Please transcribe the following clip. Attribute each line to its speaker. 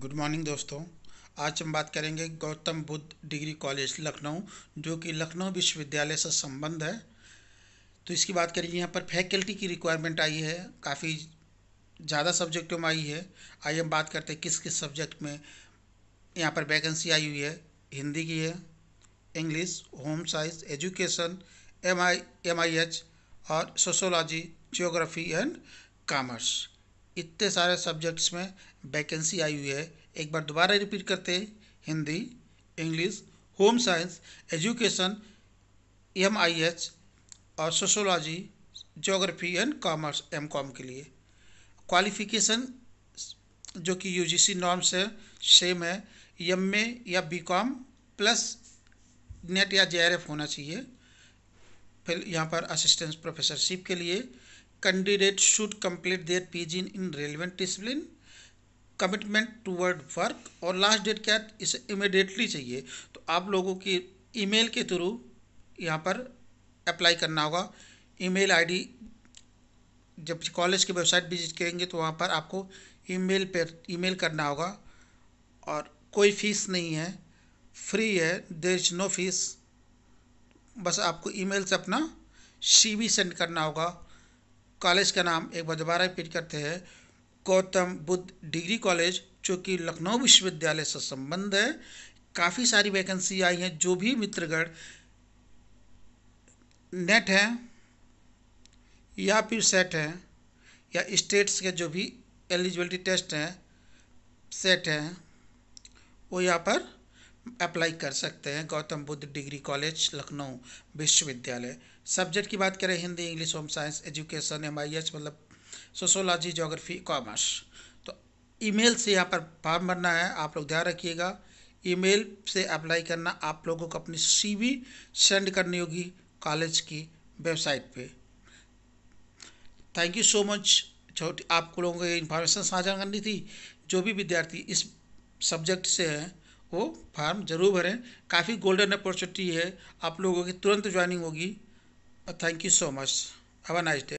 Speaker 1: good morning दोस्तों आज हम बात करेंगे गौतम बुद्ध डिग्री कॉलेज लखनऊ जो कि लखनऊ विश्वविद्यालय से संबंध है तो इसकी बात करेंगे यहाँ पर फैकल्टी की रिक्वायरमेंट आई है काफ़ी ज़्यादा सब्जेक्टों में आई है आइए हम बात करते हैं किस किस सब्जेक्ट में यहाँ पर वैकेंसी आई हुई है हिंदी की है English home science education M I M I H और सोशोलॉजी जियोग्राफी एंड कॉमर्स इतने सारे सब्जेक्ट्स में वैकेंसी आई हुई है एक बार दोबारा रिपीट करते हैं Hindi English home science education M I H और sociology geography and commerce M com के लिए क्वालिफिकेशन जो कि यू जी सी नॉर्म से सेम है एम ए या बी कॉम प्लस नेट या जे आर एफ होना चाहिए फिर यहाँ पर असिस्टेंस प्रोफेसरशिप के लिए Candidates should complete their PG in relevant discipline commitment toward work और लास्ट डेट क्या है इसे इमिडिएटली चाहिए तो आप लोगों की मेल के थ्रू यहाँ पर अप्लाई करना होगा आई डी जब कॉलेज की वेबसाइट विजिट करेंगे तो वहाँ पर आपको ईमेल पर ईमेल करना होगा और कोई फीस नहीं है फ्री है देर इज नो फीस बस आपको ईमेल से अपना सीवी सेंड करना होगा कॉलेज का नाम एक बार दोबारा रिपीट करते हैं गौतम बुद्ध डिग्री कॉलेज जो कि लखनऊ विश्वविद्यालय से संबंध है काफ़ी सारी वैकेंसी आई हैं जो भी मित्रगढ़ नेट हैं या फिर सेट हैं या स्टेट्स के जो भी एलिजिबिलिटी टेस्ट हैं सेट हैं वो यहाँ पर अप्लाई कर सकते हैं गौतम बुद्ध डिग्री कॉलेज लखनऊ विश्वविद्यालय सब्जेक्ट की बात करें Hindi English home science education M I H मतलब सोशोलॉजी जोग्राफी कॉमर्स तो ईमेल से यहाँ पर फॉर्म भरना है आप लोग ध्यान रखिएगा ईमेल से अप्लाई करना आप लोगों को अपनी सीवी सेंड करनी होगी कॉलेज की वेबसाइट पे थैंक यू सो मच छोटी आप लोगों को इन्फॉर्मेशन साझा करनी थी जो भी विद्यार्थी इस सब्जेक्ट से हैं वो फार्म ज़रूर भरें काफ़ी गोल्डन अपॉर्चुनिटी है आप लोगों की तुरंत ज्वाइनिंग होगी thank you so much have a nice day